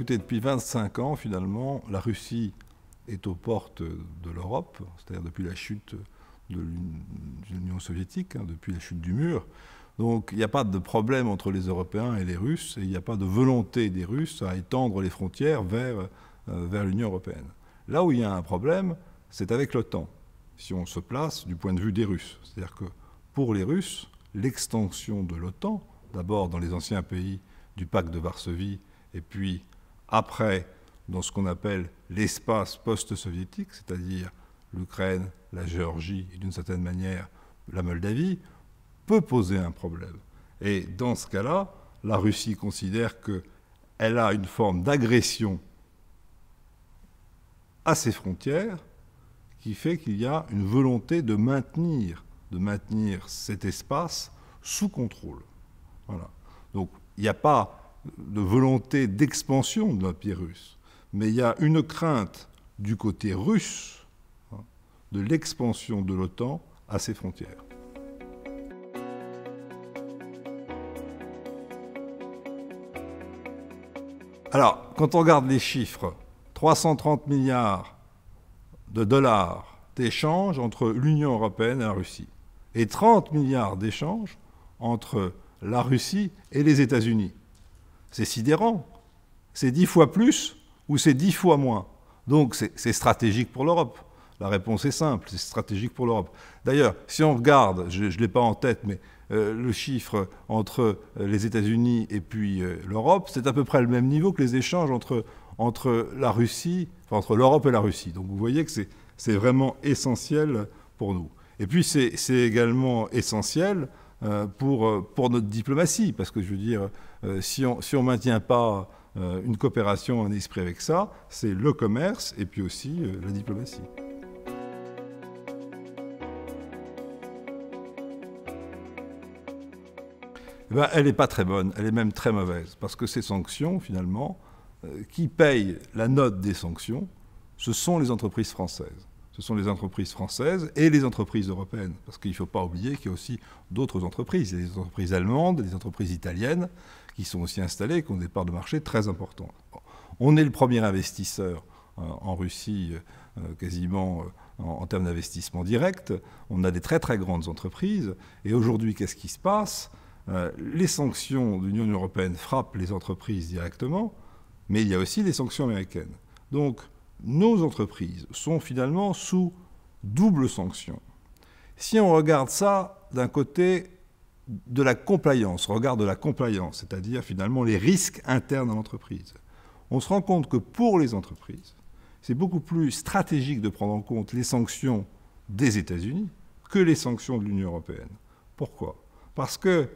écoutez, depuis 25 ans, finalement, la Russie est aux portes de l'Europe, c'est-à-dire depuis la chute de l'Union soviétique, hein, depuis la chute du mur. Donc il n'y a pas de problème entre les Européens et les Russes, et il n'y a pas de volonté des Russes à étendre les frontières vers, euh, vers l'Union européenne. Là où il y a un problème, c'est avec l'OTAN, si on se place du point de vue des Russes. C'est-à-dire que pour les Russes, l'extension de l'OTAN, d'abord dans les anciens pays du pacte de Varsovie, et puis après dans ce qu'on appelle l'espace post-soviétique, c'est-à-dire l'Ukraine, la Géorgie et d'une certaine manière la Moldavie, peut poser un problème. Et dans ce cas-là, la Russie considère qu'elle a une forme d'agression à ses frontières qui fait qu'il y a une volonté de maintenir, de maintenir cet espace sous contrôle. Voilà. Donc il n'y a pas de volonté d'expansion de l'Empire russe, mais il y a une crainte du côté russe hein, de l'expansion de l'OTAN à ses frontières. Alors, quand on regarde les chiffres, 330 milliards de dollars d'échanges entre l'Union européenne et la Russie, et 30 milliards d'échanges entre la Russie et les États-Unis. C'est sidérant. C'est dix fois plus ou c'est dix fois moins. Donc c'est stratégique pour l'Europe. La réponse est simple, c'est stratégique pour l'Europe. D'ailleurs, si on regarde, je ne l'ai pas en tête, mais euh, le chiffre entre euh, les États-Unis et puis euh, l'Europe, c'est à peu près le même niveau que les échanges entre, entre la Russie, entre l'Europe et la Russie. Donc vous voyez que c'est vraiment essentiel pour nous. Et puis c'est également essentiel pour, pour notre diplomatie, parce que je veux dire, euh, si on ne maintient pas euh, une coopération, en esprit avec ça, c'est le commerce et puis aussi euh, la diplomatie. Eh ben, elle n'est pas très bonne, elle est même très mauvaise, parce que ces sanctions, finalement, qui payent la note des sanctions, ce sont les entreprises françaises ce sont les entreprises françaises et les entreprises européennes. Parce qu'il ne faut pas oublier qu'il y a aussi d'autres entreprises, des entreprises allemandes, des entreprises italiennes, qui sont aussi installées et qui ont des parts de marché très importantes. On est le premier investisseur euh, en Russie, euh, euh, quasiment en, termes d'investissement direct. On a des très très grandes entreprises. Et aujourd'hui, qu'est-ce qui se passe Les sanctions de l'Union européenne frappent les entreprises directement, mais il y a aussi des sanctions américaines. Donc, nos entreprises sont finalement sous double sanction. Si on regarde ça d'un côté de la compliance, regarde de la compliance, c'est-à-dire finalement les risques internes à l'entreprise, on se rend compte que pour les entreprises, c'est beaucoup plus stratégique de prendre en compte les sanctions des États-Unis que les sanctions de l'Union européenne. Pourquoi Parce que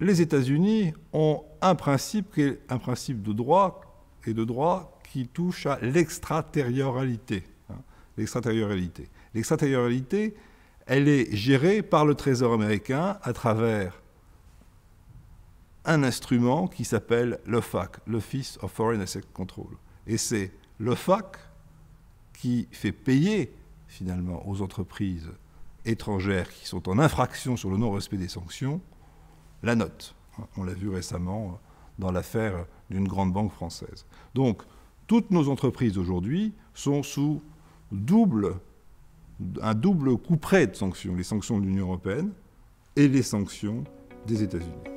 les États-Unis ont un principe un principe de droit et de droit qui touche à l'extraterritorialité. Hein, l'extraterritorialité. elle est gérée par le Trésor américain à travers un instrument qui s'appelle le FAC, l'Office of Foreign Asset Control. Et c'est le FAC qui fait payer finalement aux entreprises étrangères qui sont en infraction sur le non-respect des sanctions la note. On l'a vu récemment dans l'affaire d'une grande banque française. Donc, toutes nos entreprises aujourd'hui sont sous double, un double coup près de sanctions, les sanctions de l'Union européenne et les sanctions des États-Unis.